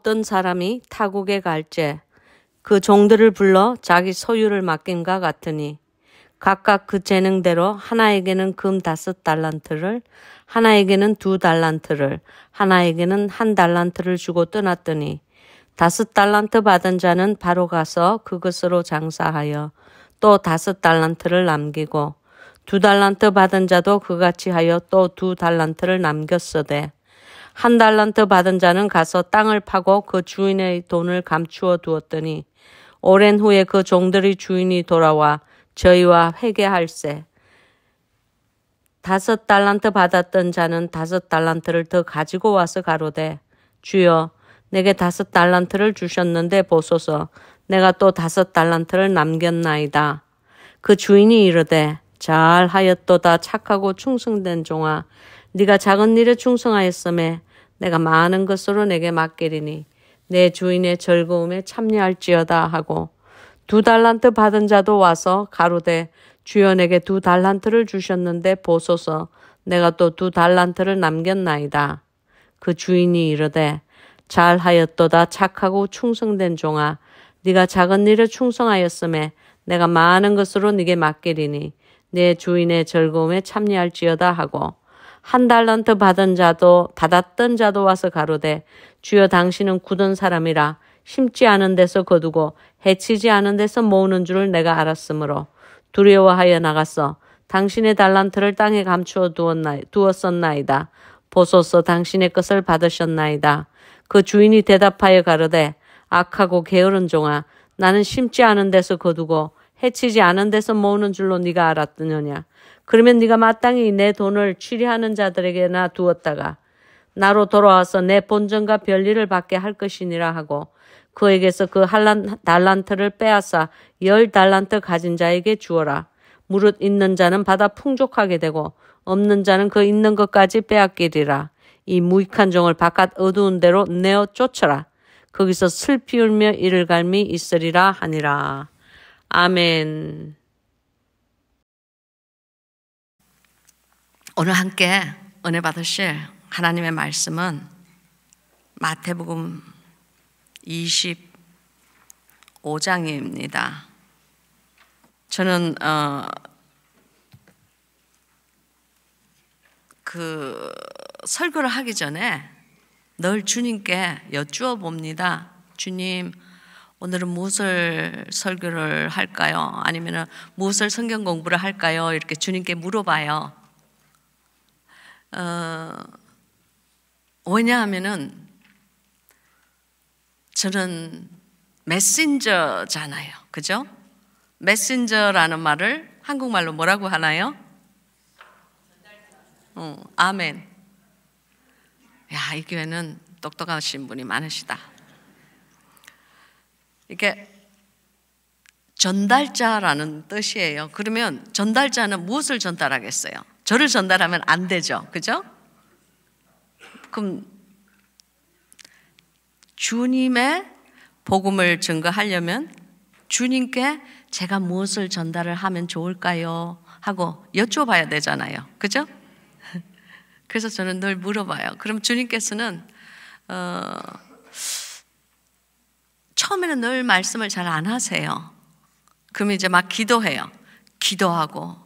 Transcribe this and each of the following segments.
어떤 사람이 타국에 갈제 그 종들을 불러 자기 소유를 맡긴과 같으니 각각 그 재능대로 하나에게는 금 다섯 달란트를 하나에게는 두 달란트를 하나에게는 한 달란트를 주고 떠났더니 다섯 달란트 받은 자는 바로 가서 그것으로 장사하여 또 다섯 달란트를 남기고 두 달란트 받은 자도 그같이 하여 또 두 달란트를 남겼어대 한 달란트 받은 자는 가서 땅을 파고 그 주인의 돈을 감추어 두었더니 오랜 후에 그종들이 주인이 돌아와 저희와 회개할세. 다섯 달란트 받았던 자는 다섯 달란트를 더 가지고 와서 가로되 주여 내게 다섯 달란트를 주셨는데 보소서 내가 또 다섯 달란트를 남겼나이다. 그 주인이 이르되 잘하였도다 착하고 충성된 종아 네가 작은 일에 충성하였음에 내가 많은 것으로 내게 맡기리니 내 주인의 즐거움에 참여할지어다 하고 두 달란트 받은 자도 와서 가로되 주연에게 두 달란트를 주셨는데 보소서 내가 또 두 달란트를 남겼나이다. 그 주인이 이르되 잘하였도다 착하고 충성된 종아 네가 작은 일에 충성하였음에 내가 많은 것으로 네게 맡기리니 내 주인의 즐거움에 참여할지어다 하고 한 달런트 받은 자도 받았던 자도 와서 가로되 주여 당신은 굳은 사람이라 심지 않은 데서 거두고 해치지 않은 데서 모으는 줄을 내가 알았으므로 두려워하여 나갔어 당신의 달란트를 땅에 감추어 두었나, 두었었나이다. 보소서 당신의 것을 받으셨나이다. 그 주인이 대답하여 가로되 악하고 게으른 종아 나는 심지 않은 데서 거두고 해치지 않은 데서 모으는 줄로 네가 알았느냐 그러면 네가 마땅히 내 돈을 취리하는 자들에게나 두었다가 나로 돌아와서 내 본전과 별리를 받게 할 것이니라 하고 그에게서 그 할란 달란트를 빼앗아 열 달란트 가진 자에게 주어라. 무릇 있는 자는 받아 풍족하게 되고 없는 자는 그 있는 것까지 빼앗기리라. 이 무익한 종을 바깥 어두운 데로 내어 쫓아라. 거기서 슬피 울며 이를 갈미 있으리라 하니라. 아멘. 오늘 함께 은혜 받으실 하나님의 말씀은 마태복음 25장입니다. 저는 어, 그 설교를 하기 전에 늘 주님께 여쭈어 봅니다. 주님, 오늘은 무엇을 설교를 할까요? 아니면 무엇을 성경 공부를 할까요? 이렇게 주님께 물어봐요. 어, 왜냐하면은 저는 메신저잖아요. 그죠? 메신저라는 말을 한국말로 뭐라고 하나요? 어, 아멘. 야, 이 교회는 똑똑하신 분이 많으시다. 이게 전달자라는 뜻이에요. 그러면 전달자는 무엇을 전달하겠어요? 저를 전달하면 안 되죠. 그죠? 그럼 주님의 복음을 증거하려면 주님께 제가 무엇을 전달을 하면 좋을까요? 하고 여쭤봐야 되잖아요. 그죠? 그래서 저는 늘 물어봐요. 그럼 주님께서는 어, 처음에는 늘 말씀을 잘 안 하세요. 그럼 이제 막 기도해요. 기도하고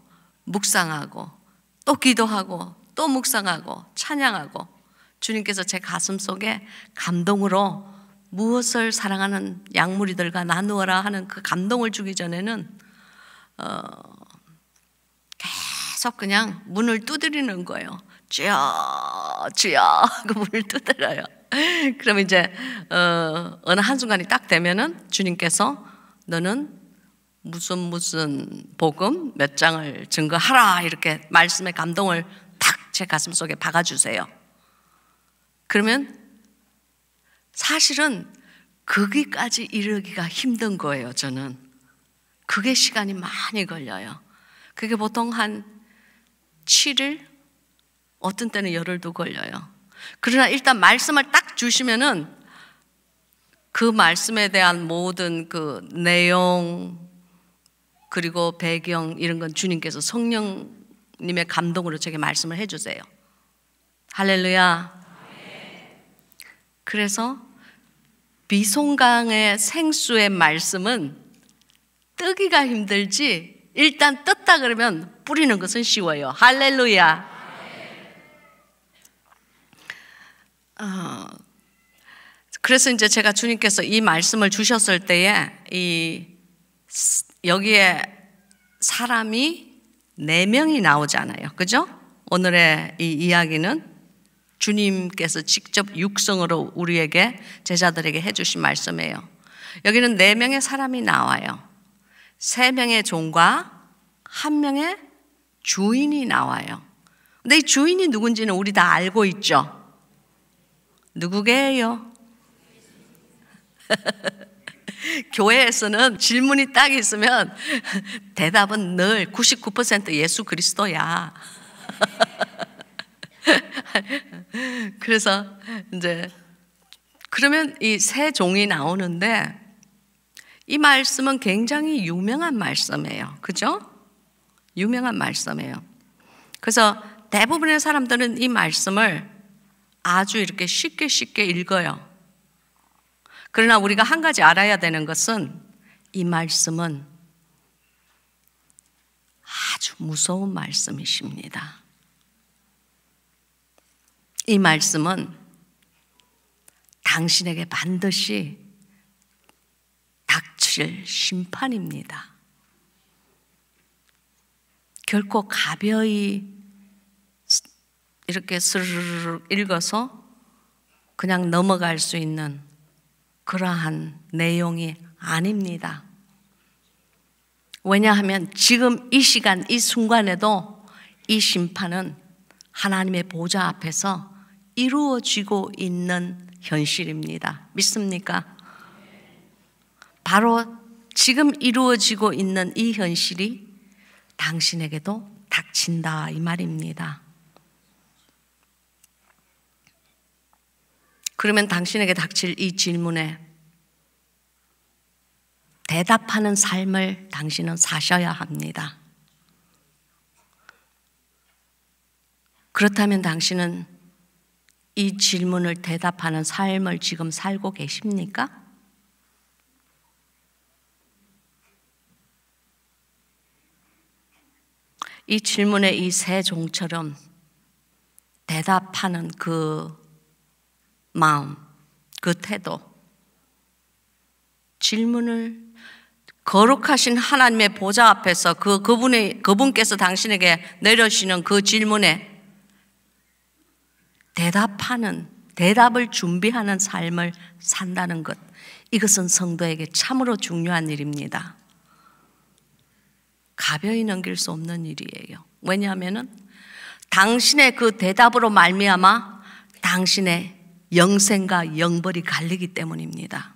묵상하고 또 기도하고 또 묵상하고 찬양하고 주님께서 제 가슴 속에 감동으로 무엇을 사랑하는 양무리들과 나누어라 하는 그 감동을 주기 전에는 어, 계속 그냥 문을 두드리는 거예요. 주여, 주여, 그 문을 두드려요. 그럼 이제 어, 어느 한 순간이 딱 되면은 주님께서 너는 무슨 무슨 복음 몇 장을 증거하라 이렇게 말씀의 감동을 탁 제 가슴 속에 박아주세요. 그러면 사실은 거기까지 이르기가 힘든 거예요, 저는. 그게 시간이 많이 걸려요. 그게 보통 한 7일? 어떤 때는 열흘도 걸려요. 그러나 일단 말씀을 딱 주시면은 그 말씀에 대한 모든 그 내용, 그리고 배경 이런 건 주님께서 성령님의 감동으로 저에게 말씀을 해주세요. 할렐루야. 그래서 비송강의 생수의 말씀은 뜨기가 힘들지 일단 떴다 그러면 뿌리는 것은 쉬워요. 할렐루야. 어, 그래서 이제 제가 주님께서 이 말씀을 주셨을 때에 이 여기에 사람이 네 명이 나오잖아요. 그죠? 오늘의 이 이야기는 주님께서 직접 육성으로 우리에게 제자들에게 해주신 말씀이에요. 여기는 네 명의 사람이 나와요. 세 명의 종과 한 명의 주인이 나와요. 근데 이 주인이 누군지는 우리 다 알고 있죠. 누구게요? 교회에서는 질문이 딱 있으면 대답은 늘 99% 예수 그리스도야. 그래서 이제 그러면 이새 종이 나오는데 이 말씀은 굉장히 유명한 말씀이에요. 그죠? 유명한 말씀이에요. 그래서 대부분의 사람들은 이 말씀을 아주 이렇게 쉽게 쉽게 읽어요. 그러나 우리가 한 가지 알아야 되는 것은 이 말씀은 아주 무서운 말씀이십니다. 이 말씀은 당신에게 반드시 닥칠 심판입니다. 결코 가벼이 이렇게 스르르 읽어서 그냥 넘어갈 수 있는 그러한 내용이 아닙니다. 왜냐하면 지금 이 시간, 이 순간에도 이 심판은 하나님의 보좌 앞에서 이루어지고 있는 현실입니다. 믿습니까? 바로 지금 이루어지고 있는 이 현실이 당신에게도 닥친다 이 말입니다. 그러면 당신에게 닥칠 이 질문에 대답하는 삶을 당신은 사셔야 합니다. 그렇다면 당신은 이 질문을 대답하는 삶을 지금 살고 계십니까? 이 질문에 이세 종처럼 대답하는 그 마음, 그 태도, 질문을 거룩하신 하나님의 보좌 앞에서 그 그분의 그분께서 당신에게 내려시는 주그 질문에 대답하는 대답을 준비하는 삶을 산다는 것 이것은 성도에게 참으로 중요한 일입니다. 가벼이 넘길 수 없는 일이에요. 왜냐하면은 당신의 그 대답으로 말미암아 당신의 영생과 영벌이 갈리기 때문입니다.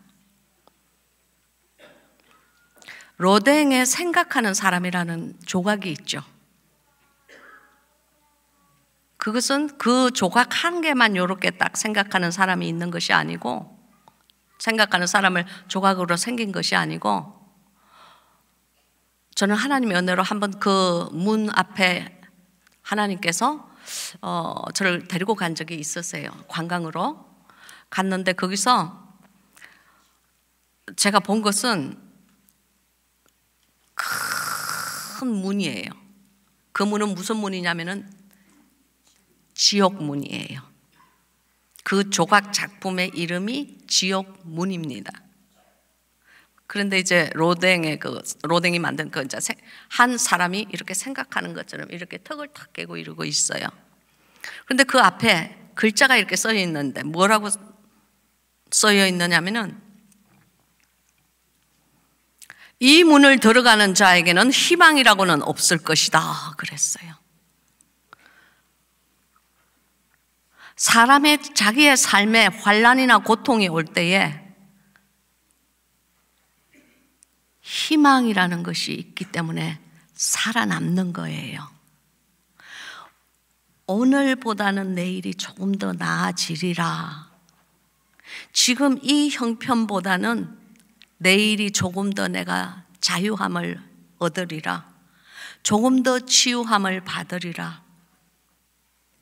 로댕의 생각하는 사람이라는 조각이 있죠. 그것은 그 조각 한 개만 이렇게 딱 생각하는 사람이 있는 것이 아니고 생각하는 사람을 조각으로 생긴 것이 아니고 저는 하나님의 은혜로 한번 그 문 앞에 하나님께서 어, 저를 데리고 간 적이 있었어요. 관광으로 갔는데 거기서 제가 본 것은 큰 문이에요. 그 문은 무슨 문이냐면은 지옥 문이에요. 그 조각 작품의 이름이 지옥 문입니다. 그런데 이제 로댕의 그 로댕이 만든 그 이제 한 사람이 이렇게 생각하는 것처럼 이렇게 턱을 탁 깨고 이러고 있어요. 그런데 그 앞에 글자가 이렇게 써 있는데 뭐라고 써여 있느냐면은 이 문을 들어가는 자에게는 희망이라고는 없을 것이다. 그랬어요. 사람의 자기의 삶에 환란이나 고통이 올 때에 희망이라는 것이 있기 때문에 살아남는 거예요. 오늘보다는 내일이 조금 더 나아지리라. 지금 이 형편보다는 내일이 조금 더 내가 자유함을 얻으리라. 조금 더 치유함을 받으리라.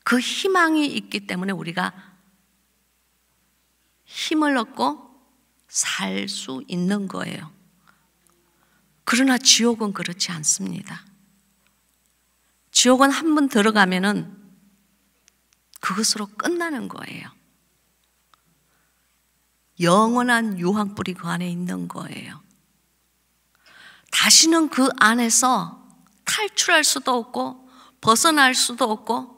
그 희망이 있기 때문에 우리가 힘을 얻고 살 수 있는 거예요. 그러나 지옥은 그렇지 않습니다. 지옥은 한 번 들어가면은 그것으로 끝나는 거예요. 영원한 유황불이 그 안에 있는 거예요. 다시는 그 안에서 탈출할 수도 없고 벗어날 수도 없고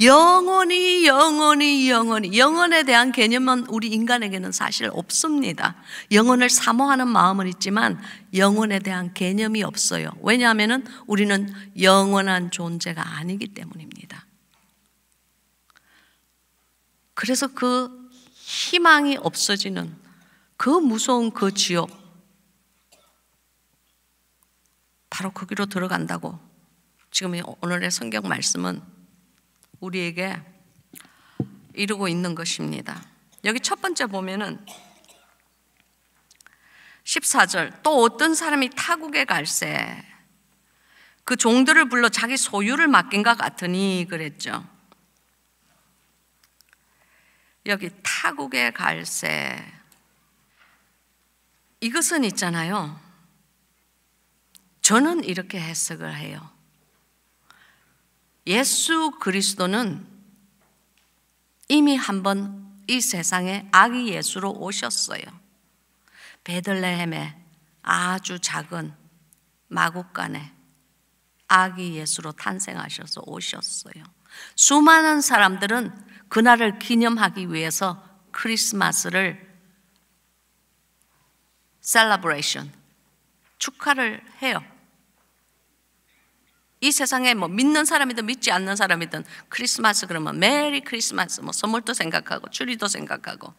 영원히 영원히 영원히 영원에 대한 개념은 우리 인간에게는 사실 없습니다. 영혼을 사모하는 마음은 있지만 영혼에 대한 개념이 없어요. 왜냐하면 우리는 영원한 존재가 아니기 때문입니다. 그래서 그 희망이 없어지는 그 무서운 그 지옥 바로 거기로 들어간다고 지금 오늘의 성경 말씀은 우리에게 이루고 있는 것입니다. 여기 첫 번째 보면은 14절 또 어떤 사람이 타국에 갈새그 종들을 불러 자기 소유를 맡긴 것 같으니 그랬죠. 여기 타국의 갈색 이것은 있잖아요. 저는 이렇게 해석을 해요. 예수 그리스도는 이미 한 번 이 세상에 아기 예수로 오셨어요. 베들레헴에 아주 작은 마국간에 아기 예수로 탄생하셔서 오셨어요. 수많은 사람들은 그날을 기념하기 위해서 크리스마스를 셀러브레이션 축하를 해요. 이 세상에 뭐 믿는 사람이든 믿지 않는 사람이든 크리스마스 그러면 메리 크리스마스 뭐 선물도 생각하고 추리도 생각하고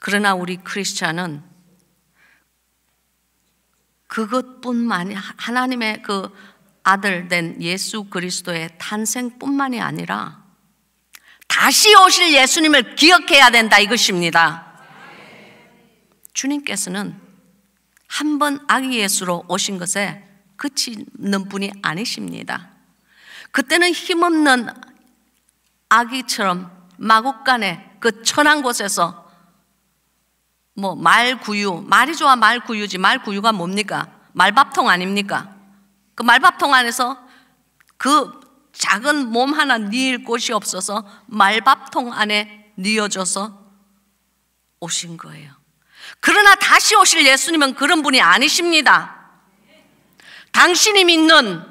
그러나 우리 크리스찬은 그것뿐만이 하나님의 그 아들 된 예수 그리스도의 탄생뿐만이 아니라 다시 오실 예수님을 기억해야 된다 이것입니다. 주님께서는 한 번 아기 예수로 오신 것에 그치는 분이 아니십니다. 그때는 힘없는 아기처럼 마국간에 그 천한 곳에서 뭐 말구유, 말이 좋아 말구유지 말구유가 뭡니까? 말밥통 아닙니까? 그 말밥통 안에서 그 작은 몸 하나 뉘일 곳이 없어서 말밥통 안에 뉘어져서 오신 거예요. 그러나 다시 오실 예수님은 그런 분이 아니십니다. 당신이 믿는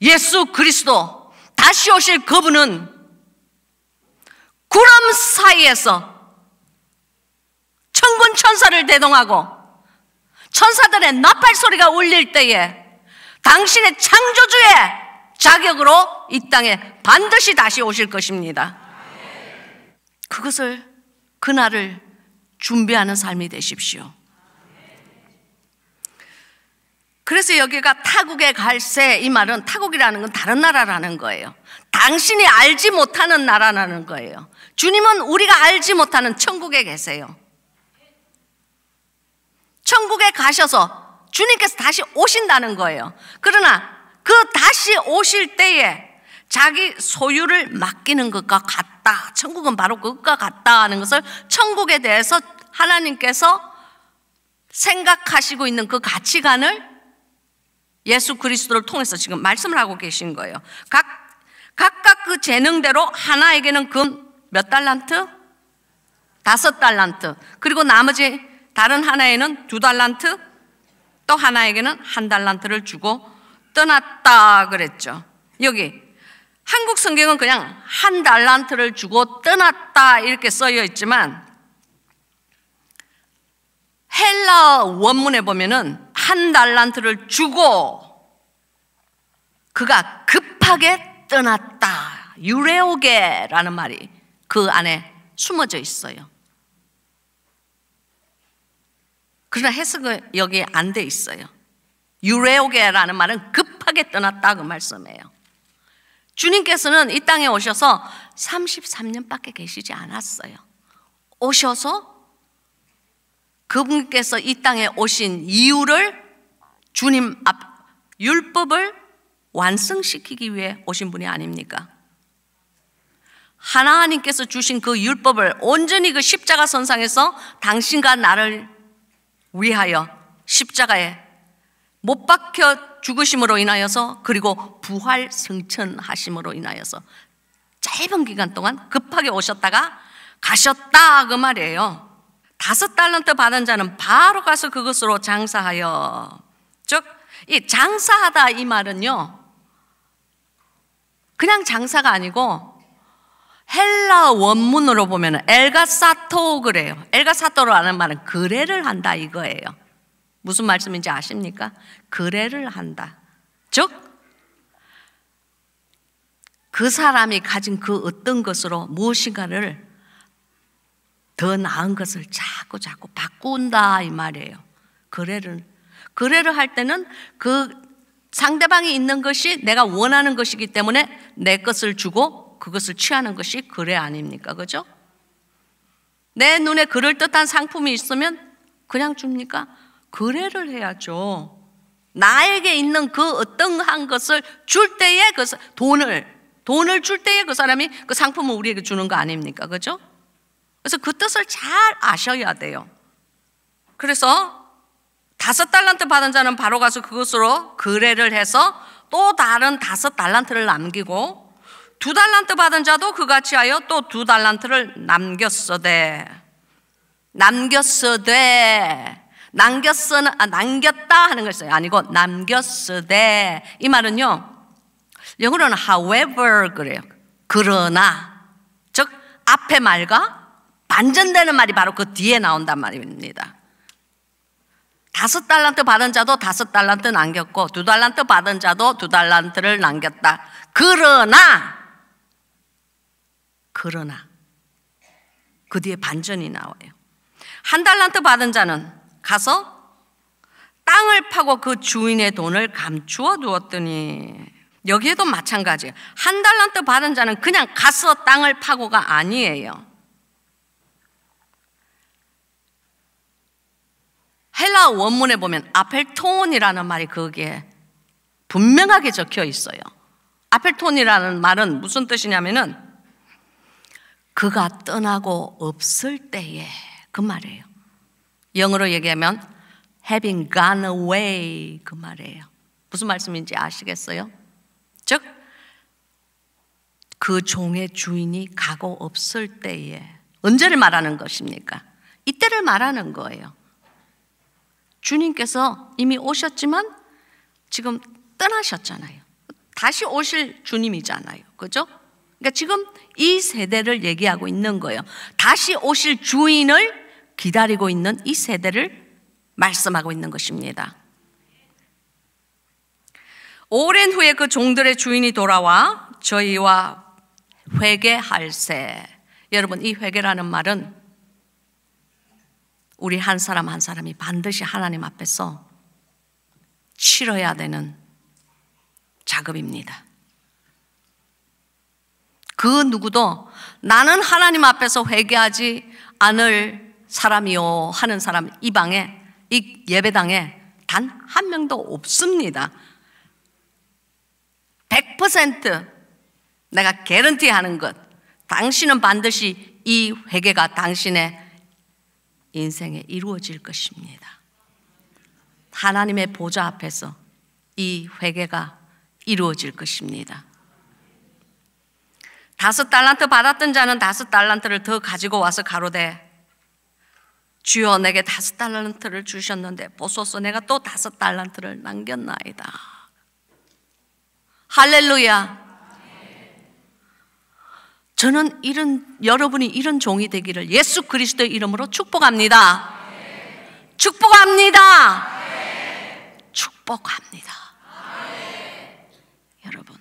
예수 그리스도 다시 오실 그분은 구름 사이에서 천군 천사를 대동하고 천사들의 나팔 소리가 울릴 때에 당신의 창조주의 자격으로 이 땅에 반드시 다시 오실 것입니다. 그것을 그날을 준비하는 삶이 되십시오. 그래서 여기가 타국의 갈세 이 말은 타국이라는 건 다른 나라라는 거예요. 당신이 알지 못하는 나라라는 거예요. 주님은 우리가 알지 못하는 천국에 계세요. 천국에 가셔서 주님께서 다시 오신다는 거예요. 그러나 그 다시 오실 때에 자기 소유를 맡기는 것과 같다. 천국은 바로 그것과 같다 하는 것을 천국에 대해서 하나님께서 생각하시고 있는 그 가치관을 예수 그리스도를 통해서 지금 말씀을 하고 계신 거예요. 각, 각각 그 재능대로 하나에게는 금 몇 달란트? 다섯 달란트. 그리고 나머지 다른 하나에는 두 달란트, 또 하나에게는 한 달란트를 주고 떠났다 그랬죠. 여기 한국 성경은 그냥 한 달란트를 주고 떠났다 이렇게 쓰여 있지만 헬라 원문에 보면은 한 달란트를 주고 그가 급하게 떠났다. 유레오게라는 말이 그 안에 숨어져 있어요. 그러나 해석은 여기 안 돼 있어요. 유레오게라는 말은 급하게 떠났다 그 말씀이에요. 주님께서는 이 땅에 오셔서 33년밖에 계시지 않았어요. 오셔서 그분께서 이 땅에 오신 이유를 주님 앞 율법을 완성시키기 위해 오신 분이 아닙니까? 하나님께서 주신 그 율법을 온전히 그 십자가 선상에서 당신과 나를 위하여 십자가에 못 박혀 죽으심으로 인하여서 그리고 부활 승천하심으로 인하여서 짧은 기간 동안 급하게 오셨다가 가셨다 그 말이에요. 다섯 달란트 받은 자는 바로 가서 그것으로 장사하여 즉 이 장사하다 이 말은요 그냥 장사가 아니고 헬라 원문으로 보면 엘가사토 그래요. 엘가사토로 하는 말은 거래를 한다 이거예요. 무슨 말씀인지 아십니까? 거래를 한다. 즉, 그 사람이 가진 그 어떤 것으로 무엇인가를 더 나은 것을 자꾸 자꾸 바꾼다 이 말이에요. 거래를 거래를 할 때는 그 상대방이 있는 것이 내가 원하는 것이기 때문에 내 것을 주고 그것을 취하는 것이 거래 아닙니까? 그죠? 내 눈에 그럴듯한 상품이 있으면 그냥 줍니까? 거래를 해야죠. 나에게 있는 그 어떤 한 것을 줄 때에 그 돈을 돈을 줄 때에 그 사람이 그 상품을 우리에게 주는 거 아닙니까? 그죠? 그래서 그 뜻을 잘 아셔야 돼요. 그래서 다섯 달란트 받은 자는 바로 가서 그것으로 거래를 해서 또 다른 다섯 달란트를 남기고 두 달란트 받은 자도 그같이 하여 또 두 달란트를 남겼어대. 남겼어대. 남겼으는 아, 남겼다 하는 것이 아니고 남겼으되 이 말은요. 영어로는 however 그래요. 그러나 즉 앞에 말과 반전되는 말이 바로 그 뒤에 나온단 말입니다. 다섯 달란트 받은 자도 다섯 달란트 남겼고 두 달란트 받은 자도 두 달란트를 남겼다. 그러나 그러나 그 뒤에 반전이 나와요. 한 달란트 받은 자는 가서 땅을 파고 그 주인의 돈을 감추어 두었더니 여기에도 마찬가지예요. 한 달란트 받은 자는 그냥 가서 땅을 파고가 아니에요. 헬라 원문에 보면 아펠톤이라는 말이 거기에 분명하게 적혀 있어요. 아펠톤이라는 말은 무슨 뜻이냐면은 그가 떠나고 없을 때에 그 말이에요. 영어로 얘기하면 having gone away 그 말이에요. 무슨 말씀인지 아시겠어요? 즉, 그 종의 주인이 가고 없을 때에 언제를 말하는 것입니까? 이때를 말하는 거예요. 주님께서 이미 오셨지만 지금 떠나셨잖아요. 다시 오실 주님이잖아요. 그죠? 그러니까 지금 이 세대를 얘기하고 있는 거예요. 다시 오실 주인을 기다리고 있는 이 세대를 말씀하고 있는 것입니다. 오랜 후에 그 종들의 주인이 돌아와 저희와 회개할세. 여러분, 이 회개라는 말은 우리 한 사람 한 사람이 반드시 하나님 앞에서 치러야 되는 작업입니다. 그 누구도 나는 하나님 앞에서 회개하지 않을 사람이요 하는 사람 이 방에 이 예배당에 단 한 명도 없습니다. 100% 내가 개런티 하는 것 당신은 반드시 이 회개가 당신의 인생에 이루어질 것입니다. 하나님의 보좌 앞에서 이 회개가 이루어질 것입니다. 다섯 달란트 받았던 자는 다섯 달란트를 더 가지고 와서 가로되 주여 내게 다섯 달란트를 주셨는데 보소서 내가 또 다섯 달란트를 남겼나이다. 할렐루야. 저는 이런 여러분이 이런 종이 되기를 예수 그리스도의 이름으로 축복합니다. 축복합니다. 축복합니다. 여러분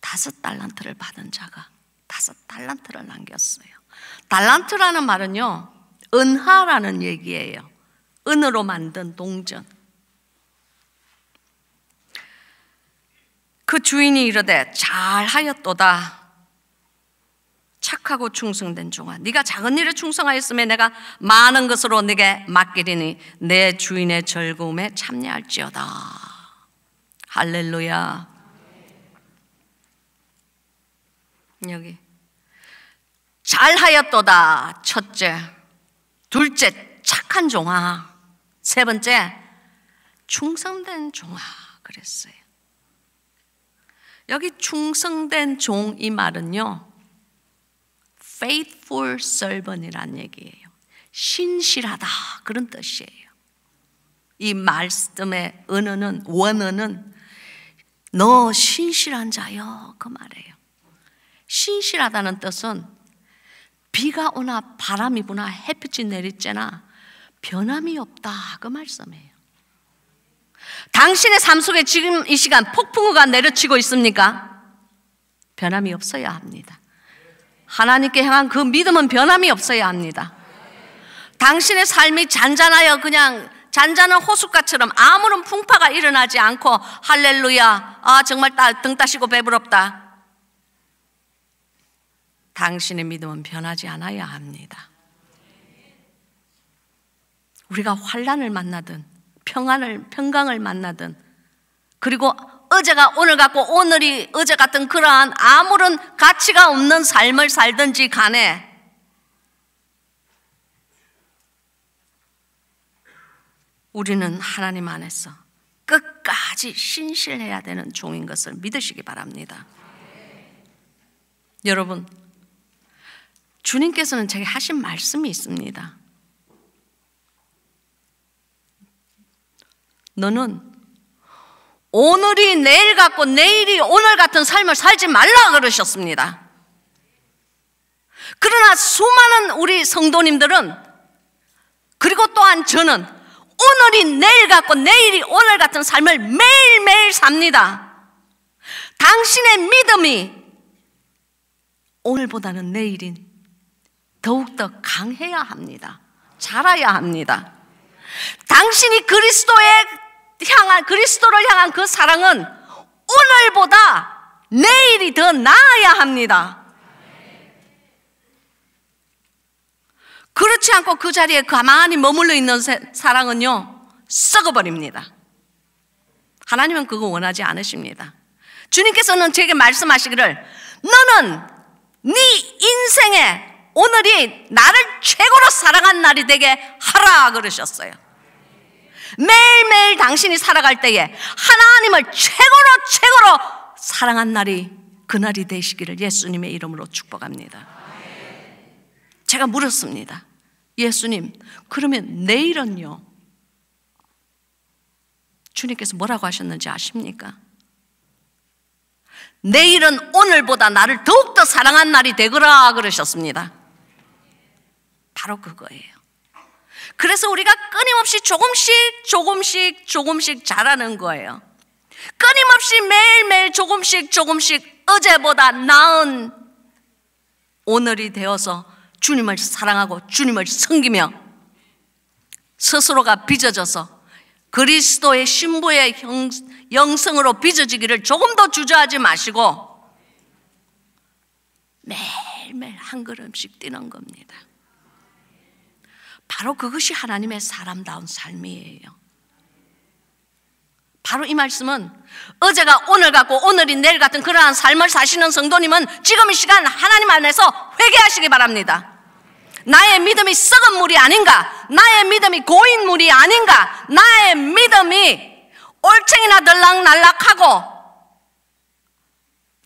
다섯 달란트를 받은 자가 다섯 달란트를 남겼어요. 달란트라는 말은요 은하라는 얘기예요. 은으로 만든 동전. 그 주인이 이르되 잘하였도다. 착하고 충성된 종아 네가 작은 일에 충성하였음에 내가 많은 것으로 네게 맡기리니 내 주인의 즐거움에 참여할지어다 할렐루야 여기 잘하였도다 첫째 둘째, 착한 종아. 세 번째, 충성된 종아. 그랬어요. 여기 충성된 종 이 말은요, faithful servant이란 얘기예요. 신실하다. 그런 뜻이에요. 이 말씀의 은어는, 원어는 너 신실한 자여. 그 말이에요. 신실하다는 뜻은 비가 오나 바람이 부나 햇빛이 내리쬐나 변함이 없다 그 말씀이에요 당신의 삶 속에 지금 이 시간 폭풍우가 내려치고 있습니까? 변함이 없어야 합니다 하나님께 향한 그 믿음은 변함이 없어야 합니다 당신의 삶이 잔잔하여 그냥 잔잔한 호숫가처럼 아무런 풍파가 일어나지 않고 할렐루야 아 정말 따, 등 따시고 배부럽다 당신의 믿음은 변하지 않아야 합니다. 우리가 환란을 만나든 평안을 평강을 만나든 그리고 어제가 오늘 같고 오늘이 어제 같은 그러한 아무런 가치가 없는 삶을 살든지 간에 우리는 하나님 안에서 끝까지 신실해야 되는 종인 것을 믿으시기 바랍니다. 여러분, 주님께서는 제게 하신 말씀이 있습니다. 너는 오늘이 내일 같고 내일이 오늘 같은 삶을 살지 말라 그러셨습니다. 그러나 수많은 우리 성도님들은 그리고 또한 저는 오늘이 내일 같고 내일이 오늘 같은 삶을 매일매일 삽니다. 당신의 믿음이 오늘보다는 내일인 더욱더 강해야 합니다. 자라야 합니다. 당신이 그리스도에 향한 그리스도를 향한 그 사랑은 오늘보다 내일이 더 나아야 합니다. 그렇지 않고 그 자리에 가만히 머물러 있는 사랑은요, 썩어버립니다. 하나님은 그거 원하지 않으십니다. 주님께서는 제게 말씀하시기를, 너는 네 인생에 오늘이 나를 최고로 사랑한 날이 되게 하라 그러셨어요. 매일매일 당신이 살아갈 때에 하나님을 최고로 최고로 사랑한 날이 그날이 되시기를 예수님의 이름으로 축복합니다. 제가 물었습니다. 예수님, 그러면 내일은요? 주님께서 뭐라고 하셨는지 아십니까? 내일은 오늘보다 나를 더욱더 사랑한 날이 되거라 그러셨습니다. 바로 그거예요. 그래서 우리가 끊임없이 조금씩 조금씩 조금씩 자라는 거예요. 끊임없이 매일매일 조금씩 조금씩 어제보다 나은 오늘이 되어서 주님을 사랑하고 주님을 섬기며 스스로가 빚어져서 그리스도의 신부의 형, 영성으로 빚어지기를 조금 더 주저하지 마시고 매일매일 한 걸음씩 뛰는 겁니다. 바로 그것이 하나님의 사람다운 삶이에요. 바로 이 말씀은 어제가 오늘 같고 오늘이 내일 같은 그러한 삶을 사시는 성도님은 지금 이 시간 하나님 안에서 회개하시기 바랍니다. 나의 믿음이 썩은 물이 아닌가? 나의 믿음이 고인 물이 아닌가? 나의 믿음이 올챙이나 들락날락하고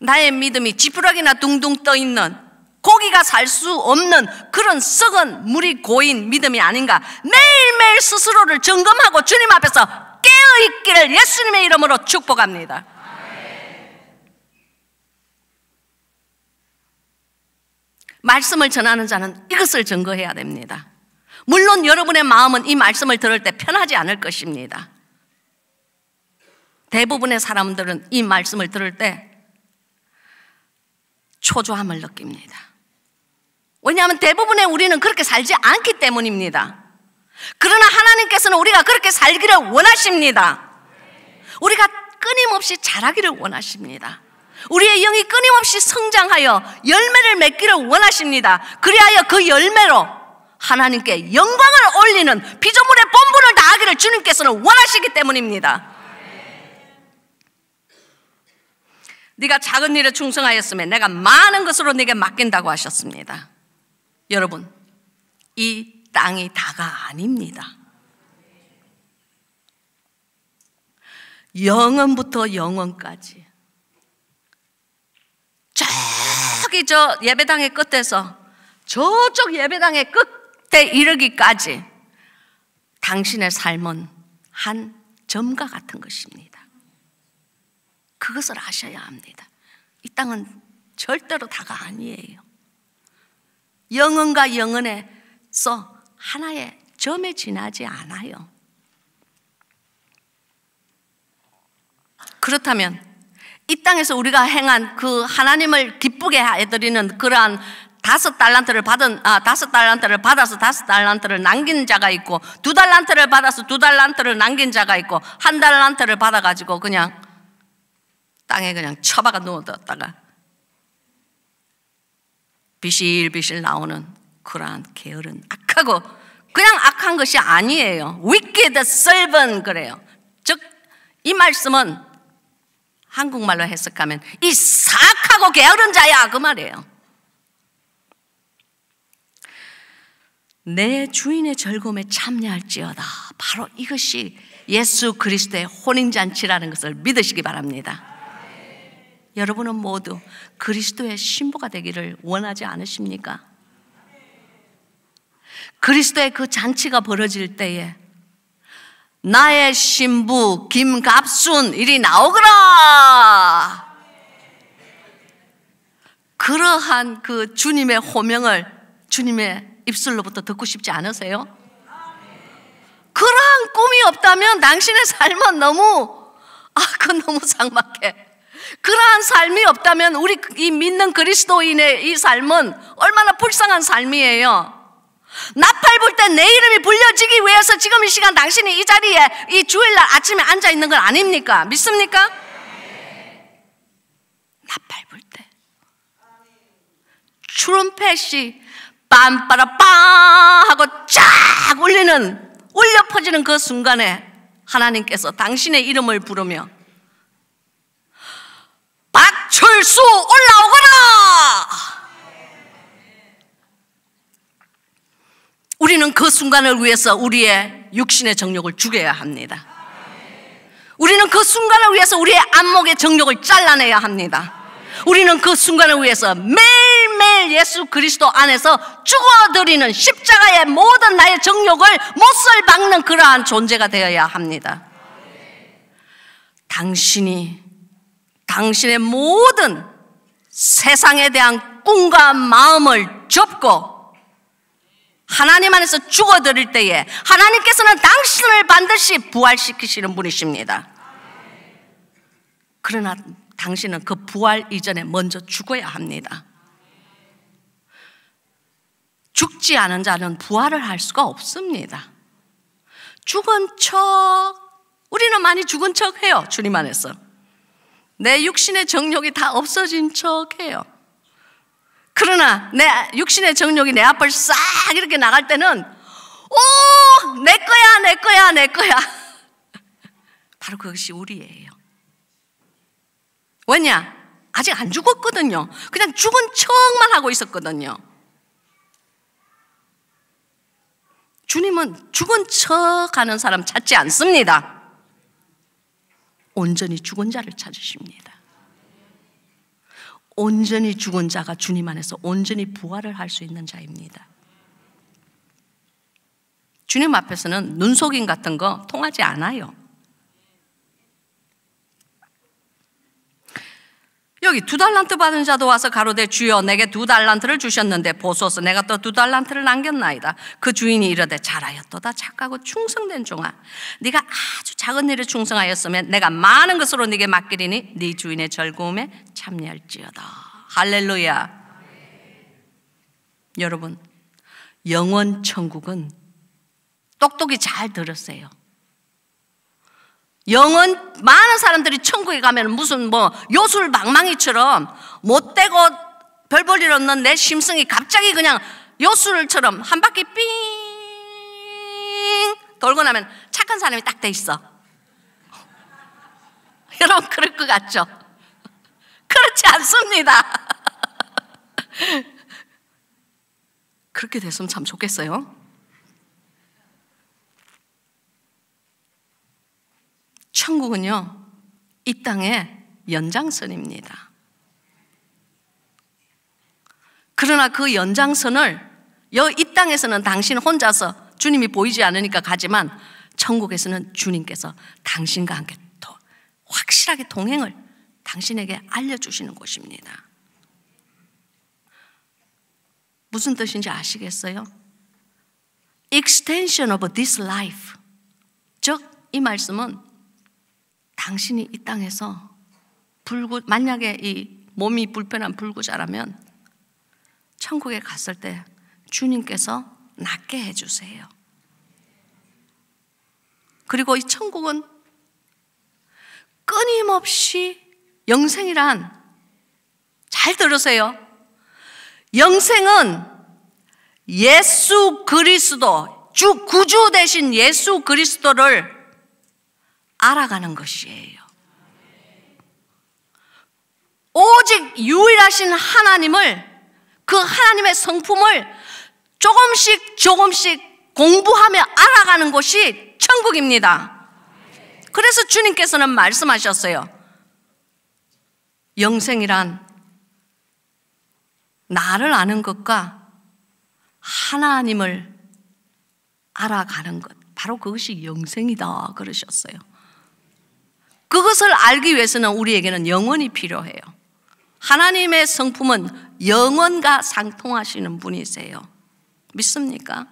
나의 믿음이 지푸라기나 둥둥 떠 있는 고기가 살 수 없는 그런 썩은 물이 고인 믿음이 아닌가 매일매일 스스로를 점검하고 주님 앞에서 깨어있기를 예수님의 이름으로 축복합니다 말씀을 전하는 자는 이것을 증거해야 됩니다 물론 여러분의 마음은 이 말씀을 들을 때 편하지 않을 것입니다 대부분의 사람들은 이 말씀을 들을 때 초조함을 느낍니다. 왜냐하면 대부분의 우리는 그렇게 살지 않기 때문입니다. 그러나 하나님께서는 우리가 그렇게 살기를 원하십니다. 우리가 끊임없이 자라기를 원하십니다. 우리의 영이 끊임없이 성장하여 열매를 맺기를 원하십니다. 그리하여 그 열매로 하나님께 영광을 올리는 피조물의 본분을 다하기를 주님께서는 원하시기 때문입니다. 네가 작은 일에 충성하였으면 내가 많은 것으로 네게 맡긴다고 하셨습니다. 여러분, 이 땅이 다가 아닙니다. 영원부터 영원까지. 저기 저 예배당의 끝에서 저쪽 예배당의 끝에 이르기까지 당신의 삶은 한 점과 같은 것입니다. 그것을 아셔야 합니다. 이 땅은 절대로 다가 아니에요. 영혼과 영혼에서 하나의 점에 지나지 않아요. 그렇다면 이 땅에서 우리가 행한 그 하나님을 기쁘게 해드리는 그러한 다섯 달란트를 받은 아 다섯 달란트를 받아서 다섯 달란트를 남긴 자가 있고 두 달란트를 받아서 두 달란트를 남긴 자가 있고 한 달란트를 받아 가지고 그냥 땅에 그냥 처박아 누워뒀다가 비실비실 나오는 그러한 계열은 악하고 그냥 악한 것이 아니에요. wicked servant 그래요. 즉 이 말씀은 한국말로 해석하면 이 사악하고 게으른 자야 그 말이에요. 내 주인의 즐거움에 참여할지어다. 바로 이것이 예수 그리스도의 혼인잔치라는 것을 믿으시기 바랍니다. 여러분은 모두 그리스도의 신부가 되기를 원하지 않으십니까? 그리스도의 그 잔치가 벌어질 때에 나의 신부 김갑순 이리 나오거라! 그러한 그 주님의 호명을 주님의 입술로부터 듣고 싶지 않으세요? 그러한 꿈이 없다면 당신의 삶은 너무 아, 그 너무 장막해. 그러한 삶이 없다면 우리 이 믿는 그리스도인의 이 삶은 얼마나 불쌍한 삶이에요. 나팔 불 때 내 이름이 불려지기 위해서 지금 이 시간 당신이 이 자리에 이 주일날 아침에 앉아 있는 건 아닙니까? 믿습니까? 나팔 불 때. 트럼펫이 빰빠라빰 하고 쫙 울리는 울려 퍼지는 그 순간에 하나님께서 당신의 이름을 부르며 철수 올라오거라! 우리는 그 순간을 위해서 우리의 육신의 정력을 죽여야 합니다. 우리는 그 순간을 위해서 우리의 안목의 정력을 잘라내야 합니다. 우리는 그 순간을 위해서 매일매일 예수 그리스도 안에서 죽어드리는 십자가의 모든 나의 정력을 못을 박는 그러한 존재가 되어야 합니다. 당신이 당신의 모든 세상에 대한 꿈과 마음을 접고 하나님 안에서 죽어드릴 때에 하나님께서는 당신을 반드시 부활시키시는 분이십니다. 그러나 당신은 그 부활 이전에 먼저 죽어야 합니다. 죽지 않은 자는 부활을 할 수가 없습니다. 죽은 척, 우리는 많이 죽은 척 해요, 주님 안에서. 내 육신의 정욕이 다 없어진 척 해요. 그러나 내 육신의 정욕이 내 앞을 싹 이렇게 나갈 때는 오! 내 거야, 내 거야, 내 거야. 바로 그것이 우리예요. 왜냐? 아직 안 죽었거든요. 그냥 죽은 척만 하고 있었거든요. 주님은 죽은 척 하는 사람 찾지 않습니다. 온전히 죽은 자를 찾으십니다. 온전히 죽은 자가 주님 안에서 온전히 부활을 할 수 있는 자입니다. 주님 앞에서는 눈속임 같은 거 통하지 않아요. 여기 두 달란트 받은 자도 와서 가로되 주여 내게 두 달란트를 주셨는데 보소서 내가 또 두 달란트를 남겼나이다. 그 주인이 이르되 잘하였도다 착하고 충성된 종아. 네가 아주 작은 일에 충성하였으면 내가 많은 것으로 네게 맡기리니 네 주인의 즐거움에 참여할지어다. 할렐루야. 여러분 영원 천국은 똑똑히 잘 들었어요. 영은 많은 사람들이 천국에 가면 무슨 뭐 요술 방망이처럼 못되고 별볼일 없는 내 심성이 갑자기 그냥 요술처럼 한 바퀴 삥 돌고 나면 착한 사람이 딱 돼 있어. 여러분 그럴 것 같죠? 그렇지 않습니다. 그렇게 됐으면 참 좋겠어요. 천국은요, 이 땅의 연장선입니다. 그러나 그 연장선을 이 땅에서는 당신 혼자서 주님이 보이지 않으니까 가지만 천국에서는 주님께서 당신과 함께 또 확실하게 동행을 당신에게 알려주시는 곳입니다. 무슨 뜻인지 아시겠어요? extension of this life. 즉, 이 말씀은 당신이 이 땅에서 불구 만약에 이 몸이 불편한 불구자라면 천국에 갔을 때 주님께서 낫게 해주세요. 그리고 이 천국은 끊임없이 영생이란 잘 들으세요. 영생은 예수 그리스도 주 구주 대신 예수 그리스도를 알아가는 것이에요. 오직 유일하신 하나님을 그 하나님의 성품을 조금씩 조금씩 공부하며 알아가는 것이 천국입니다. 그래서 주님께서는 말씀하셨어요. 영생이란 나를 아는 것과 하나님을 알아가는 것. 바로 그것이 영생이다. 그러셨어요. 그것을 알기 위해서는 우리에게는 영원이 필요해요. 하나님의 성품은 영원과 상통하시는 분이세요. 믿습니까?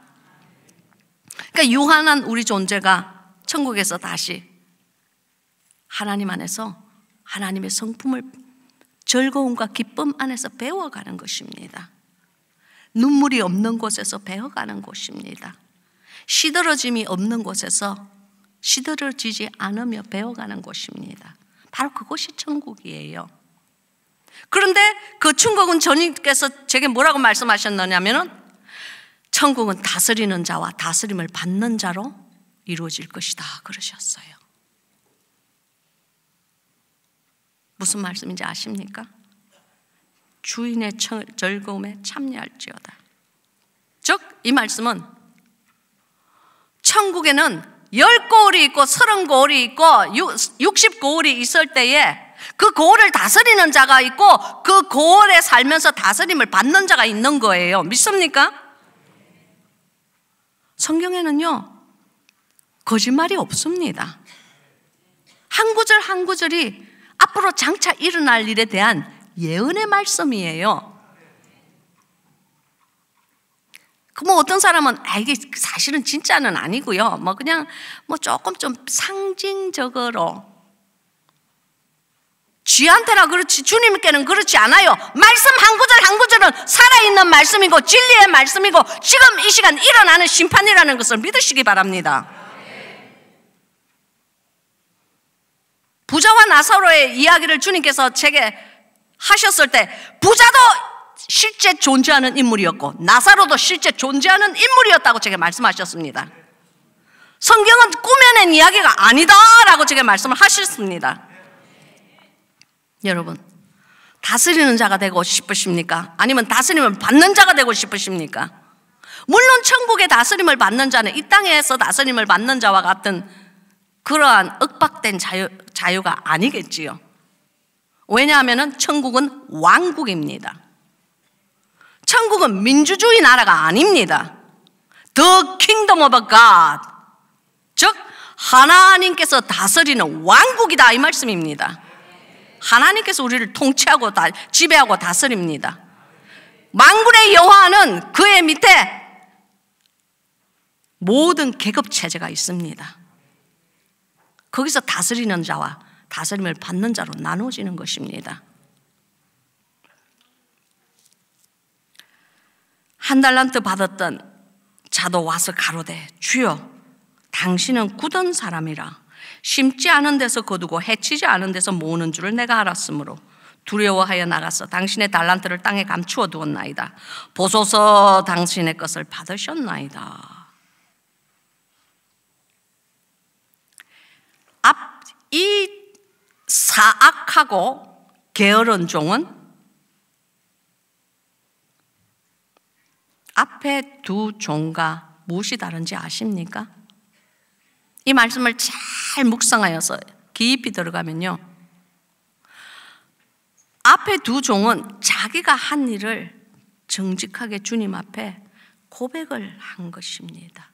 그러니까 유한한 우리 존재가 천국에서 다시 하나님 안에서 하나님의 성품을 즐거움과 기쁨 안에서 배워가는 것입니다. 눈물이 없는 곳에서 배워가는 곳입니다. 시들어짐이 없는 곳에서 시들어지지 않으며 배워가는 곳입니다. 바로 그곳이 천국이에요. 그런데 그 충국은 전인께서 제게 뭐라고 말씀하셨느냐면 천국은 다스리는 자와 다스림을 받는 자로 이루어질 것이다 그러셨어요. 무슨 말씀인지 아십니까? 주인의 즐거움에 참여할지어다. 즉 이 말씀은 천국에는 열 고울이 있고 서른 고울이 있고 육십 고울이 있을 때에 그 고울을 다스리는 자가 있고 그 고울에 살면서 다스림을 받는 자가 있는 거예요. 믿습니까? 성경에는요, 거짓말이 없습니다. 한 구절 한 구절이 앞으로 장차 일어날 일에 대한 예언의 말씀이에요. 뭐 어떤 사람은 아 이게 사실은 진짜는 아니고요. 뭐 그냥 뭐 조금 좀 상징적으로 쥐한테나 그렇지 주님께는 그렇지 않아요. 말씀 한 구절 한 구절은 살아있는 말씀이고 진리의 말씀이고 지금 이 시간 일어나는 심판이라는 것을 믿으시기 바랍니다. 부자와 나사로의 이야기를 주님께서 제게 하셨을 때 부자도 실제 존재하는 인물이었고 나사로도 실제 존재하는 인물이었다고 제게 말씀하셨습니다. 성경은 꾸며낸 이야기가 아니다라고 제게 말씀을 하셨습니다. 여러분, 다스리는 자가 되고 싶으십니까? 아니면 다스림을 받는 자가 되고 싶으십니까? 물론 천국의 다스림을 받는 자는 이 땅에서 다스림을 받는 자와 같은 그러한 억박된 자유, 자유가 아니겠지요. 왜냐하면 천국은 왕국입니다. 천국은 민주주의 나라가 아닙니다. The Kingdom of God. 즉, 하나님께서 다스리는 왕국이다. 이 말씀입니다. 하나님께서 우리를 통치하고 다, 지배하고 다스립니다. 망군의 여호와는 그의 밑에 모든 계급 체제가 있습니다. 거기서 다스리는 자와 다스림을 받는 자로 나누어지는 것입니다. 한 달란트 받았던 자도 와서 가로되 주여 당신은 굳은 사람이라 심지 않은 데서 거두고 해치지 않은 데서 모으는 줄을 내가 알았으므로 두려워하여 나가서 당신의 달란트를 땅에 감추어 두었나이다 보소서 당신의 것을 받으셨나이다 앞 이 사악하고 게으른 종은 앞에 두 종과 무엇이 다른지 아십니까? 이 말씀을 잘 묵상하여서 깊이 들어가면요. 앞에 두 종은 자기가 한 일을 정직하게 주님 앞에 고백을 한 것입니다.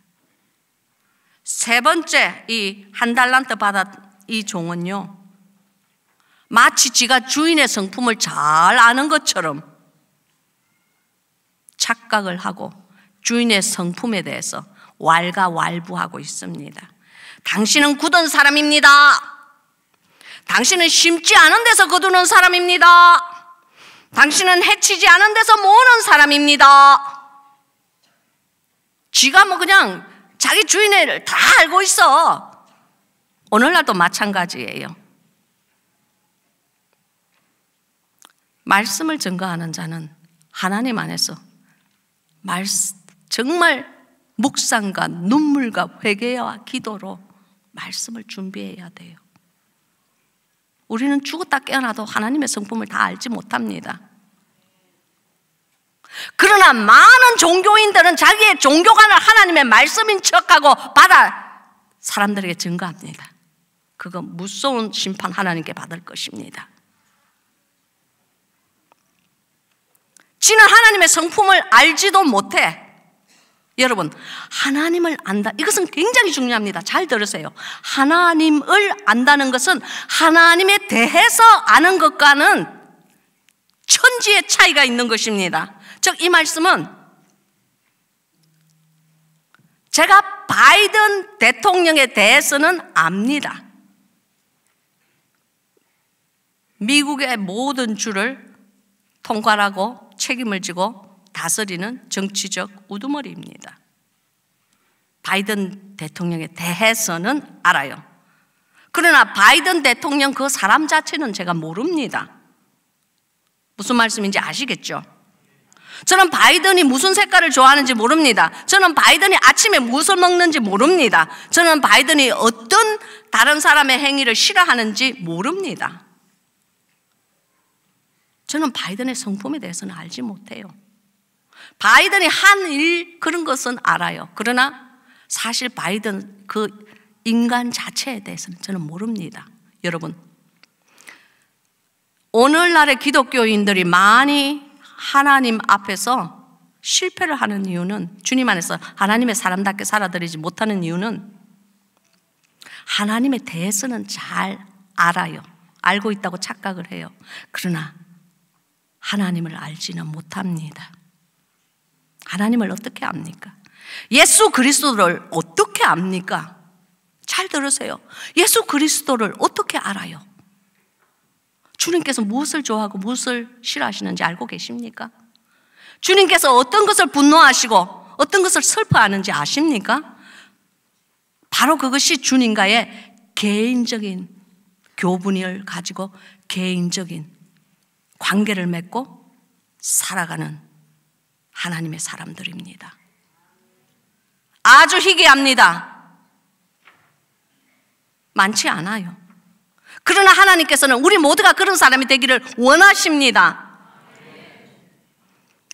세 번째 이한 달란트 받았 이 종은요. 마치 지가 주인의 성품을 잘 아는 것처럼 착각을 하고 주인의 성품에 대해서 왈가왈부하고 있습니다. 당신은 굳은 사람입니다. 당신은 심지 않은 데서 거두는 사람입니다. 당신은 해치지 않은 데서 모으는 사람입니다. 지가 뭐 그냥 자기 주인을 다 알고 있어. 오늘날도 마찬가지예요. 말씀을 증거하는 자는 하나님 안에서 말, 정말 묵상과 눈물과 회개와 기도로 말씀을 준비해야 돼요. 우리는 죽었다 깨어나도 하나님의 성품을 다 알지 못합니다. 그러나 많은 종교인들은 자기의 종교관을 하나님의 말씀인 척하고 받아 사람들에게 증거합니다. 그건 무서운 심판 하나님께 받을 것입니다. 신는 하나님의 성품을 알지도 못해. 여러분, 하나님을 안다. 이것은 굉장히 중요합니다. 잘 들으세요. 하나님을 안다는 것은 하나님에 대해서 아는 것과는 천지의 차이가 있는 것입니다. 즉, 이 말씀은 제가 바이든 대통령에 대해서는 압니다. 미국의 모든 줄을 통과하고 책임을 지고 다스리는 정치적 우두머리입니다. 바이든 대통령에 대해서는 알아요. 그러나 바이든 대통령 그 사람 자체는 제가 모릅니다. 무슨 말씀인지 아시겠죠? 저는 바이든이 무슨 색깔을 좋아하는지 모릅니다. 저는 바이든이 아침에 무엇을 먹는지 모릅니다. 저는 바이든이 어떤 다른 사람의 행위를 싫어하는지 모릅니다. 저는 바이든의 성품에 대해서는 알지 못해요. 바이든이 한 일 그런 것은 알아요. 그러나 사실 바이든 그 인간 자체에 대해서는 저는 모릅니다. 여러분. 오늘날의 기독교인들이 많이 하나님 앞에서 실패를 하는 이유는 주님 안에서 하나님의 사람답게 살아들이지 못하는 이유는 하나님에 대해서는 잘 알아요. 알고 있다고 착각을 해요. 그러나 하나님을 알지는 못합니다. 하나님을 어떻게 압니까? 예수 그리스도를 어떻게 압니까? 잘 들으세요. 예수 그리스도를 어떻게 알아요? 주님께서 무엇을 좋아하고 무엇을 싫어하시는지 알고 계십니까? 주님께서 어떤 것을 분노하시고 어떤 것을 슬퍼하는지 아십니까? 바로 그것이 주님과의 개인적인 교분을 가지고 개인적인 관계를 맺고 살아가는 하나님의 사람들입니다. 아주 희귀합니다. 많지 않아요. 그러나 하나님께서는 우리 모두가 그런 사람이 되기를 원하십니다.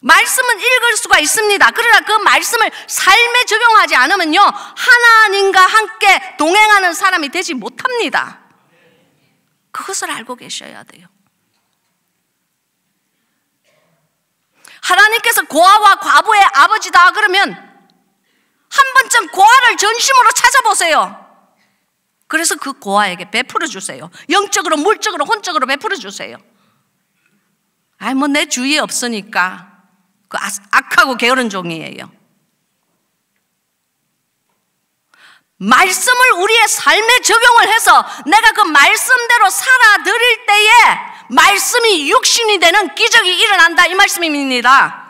말씀은 읽을 수가 있습니다. 그러나 그 말씀을 삶에 적용하지 않으면요, 하나님과 함께 동행하는 사람이 되지 못합니다. 그것을 알고 계셔야 돼요. 하나님께서 고아와 과부의 아버지다 그러면 한 번쯤 고아를 전심으로 찾아보세요. 그래서 그 고아에게 베풀어 주세요. 영적으로, 물적으로, 혼적으로 베풀어 주세요. 아이, 뭐 내 주위에 없으니까 그 악하고 게으른 종이에요. 말씀을 우리의 삶에 적용을 해서 내가 그 말씀대로 살아들일 때에 말씀이 육신이 되는 기적이 일어난다 이 말씀입니다.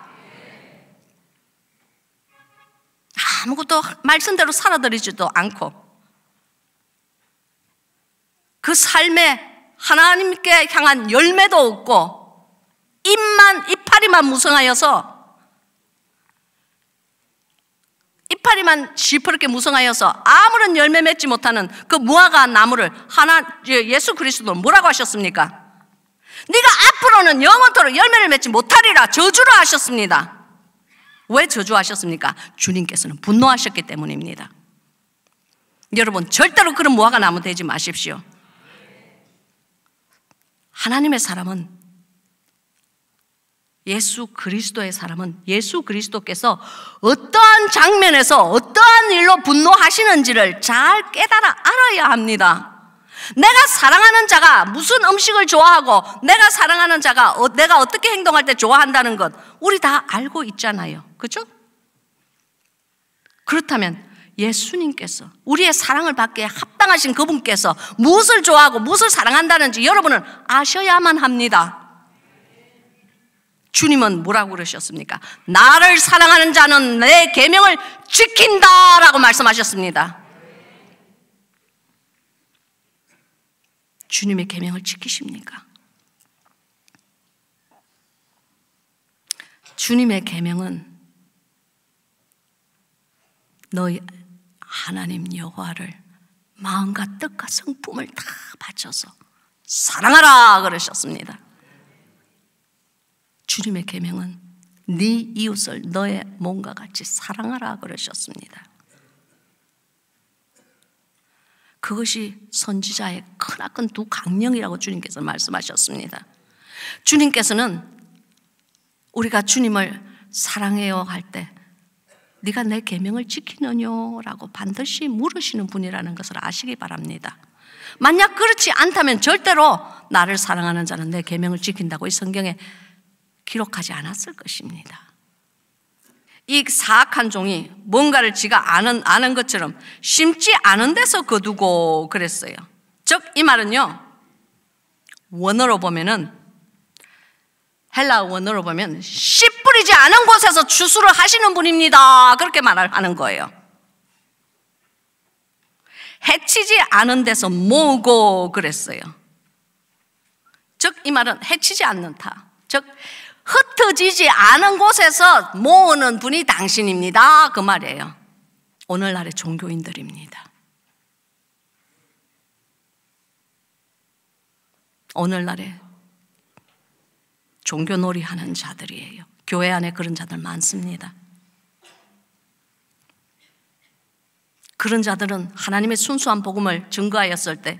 아무것도 말씀대로 살아들이지도 않고 그 삶에 하나님께 향한 열매도 없고 입만 이파리만 무성하여서 이파리만 시퍼렇게 무성하여서 아무런 열매 맺지 못하는 그 무화과 나무를 하나 예, 예수 그리스도는 뭐라고 하셨습니까? 네가 앞으로는 영원토록 열매를 맺지 못하리라 저주를 하셨습니다. 왜 저주하셨습니까? 주님께서는 분노하셨기 때문입니다. 여러분 절대로 그런 무화과 나무 되지 마십시오. 하나님의 사람은 예수 그리스도의 사람은 예수 그리스도께서 어떠한 장면에서 어떠한 일로 분노하시는지를 잘 깨달아 알아야 합니다. 내가 사랑하는 자가 무슨 음식을 좋아하고 내가 사랑하는 자가 어, 내가 어떻게 행동할 때 좋아한다는 것 우리 다 알고 있잖아요. 그죠? 그렇다면 예수님께서 우리의 사랑을 받기에 합당하신 그분께서 무엇을 좋아하고 무엇을 사랑한다는지 여러분은 아셔야만 합니다. 주님은 뭐라고 그러셨습니까? 나를 사랑하는 자는 내 계명을 지킨다라고 말씀하셨습니다. 주님의 계명을 지키십니까? 주님의 계명은 너희 하나님 여호와를 마음과 뜻과 성품을 다 바쳐서 사랑하라 그러셨습니다. 주님의 계명은 네 이웃을 너의 몸과 같이 사랑하라 그러셨습니다. 그것이 선지자의 크나큰 두 강령이라고 주님께서 말씀하셨습니다. 주님께서는 우리가 주님을 사랑해요 할 때 네가 내 계명을 지키느냐라고 반드시 물으시는 분이라는 것을 아시기 바랍니다. 만약 그렇지 않다면 절대로 나를 사랑하는 자는 내 계명을 지킨다고 이 성경에 기록하지 않았을 것입니다. 이 사악한 종이 뭔가를 지가 아는, 아는 것처럼 심지 않은 데서 거두고 그랬어요. 즉, 이 말은요, 원어로 보면은, 헬라 원어로 보면, 씨 뿌리지 않은 곳에서 추수를 하시는 분입니다. 그렇게 말 하는 거예요. 해치지 않은 데서 모으고 그랬어요. 즉, 이 말은 해치지 않는 다 즉, 흩어지지 않은 곳에서 모으는 분이 당신입니다. 그 말이에요. 오늘날의 종교인들입니다. 오늘날의 종교놀이 하는 자들이에요. 교회 안에 그런 자들 많습니다. 그런 자들은 하나님의 순수한 복음을 증거하였을 때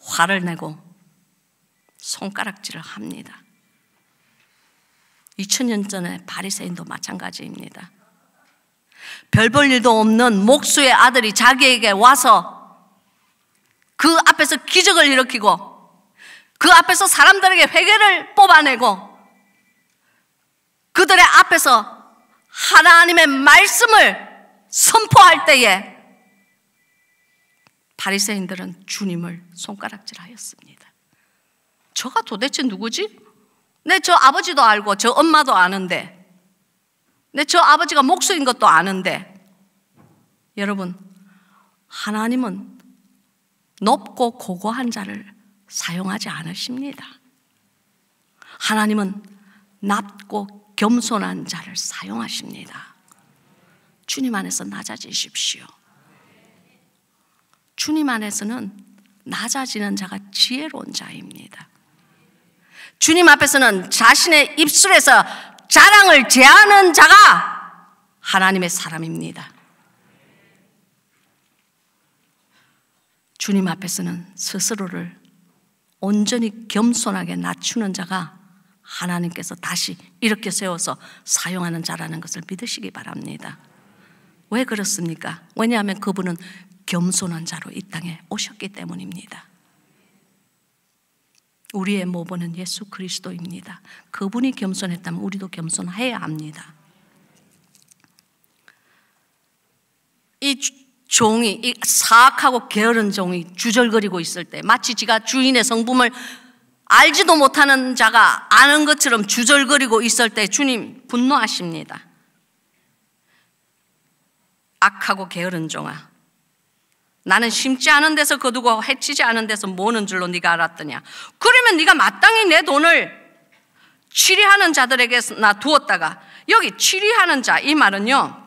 화를 내고 손가락질을 합니다. 2000년 전에 바리새인도 마찬가지입니다. 별 볼 일도 없는 목수의 아들이 자기에게 와서 그 앞에서 기적을 일으키고 그 앞에서 사람들에게 회개를 뽑아내고 그들의 앞에서 하나님의 말씀을 선포할 때에 바리새인들은 주님을 손가락질하였습니다. 저가 도대체 누구지? 내저 네, 아버지도 알고 저 엄마도 아는데 내저 네, 아버지가 목수인 것도 아는데 여러분 하나님은 높고 고고한 자를 사용하지 않으십니다. 하나님은 낮고 겸손한 자를 사용하십니다. 주님 안에서 낮아지십시오. 주님 안에서는 낮아지는 자가 지혜로운 자입니다. 주님 앞에서는 자신의 입술에서 자랑을 제하는 자가 하나님의 사람입니다. 주님 앞에서는 스스로를 온전히 겸손하게 낮추는 자가 하나님께서 다시 이렇게 세워서 사용하는 자라는 것을 믿으시기 바랍니다. 왜 그렇습니까? 왜냐하면 그분은 겸손한 자로 이 땅에 오셨기 때문입니다. 우리의 모범은 예수 그리스도입니다. 그분이 겸손했다면 우리도 겸손해야 합니다. 이 종이 이 사악하고 게으른 종이 주절거리고 있을 때 마치 지가 주인의 성품을 알지도 못하는 자가 아는 것처럼 주절거리고 있을 때 주님 분노하십니다. 악하고 게으른 종아 나는 심지 않은 데서 거두고 해치지 않은 데서 모는 줄로 네가 알았더냐. 그러면 네가 마땅히 내 돈을 취리하는 자들에게 나 두었다가 여기 취리하는 자 이 말은요.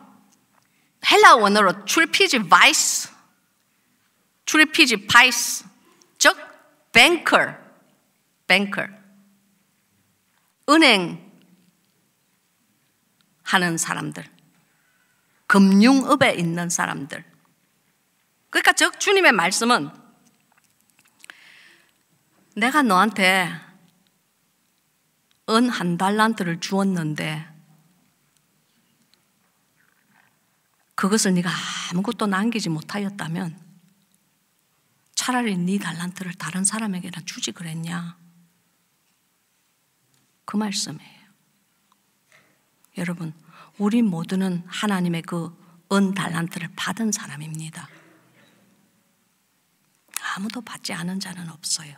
헬라 원어로 출피지 바이스 출피지 바이스 즉 뱅커 뱅커 은행 하는 사람들 금융업에 있는 사람들 그러니까 즉 주님의 말씀은 내가 너한테 은 한 달란트를 주었는데 그것을 네가 아무것도 남기지 못하였다면 차라리 네 달란트를 다른 사람에게나 주지 그랬냐 그 말씀이에요 여러분 우리 모두는 하나님의 그 은 달란트를 받은 사람입니다 아무도 받지 않은 자는 없어요.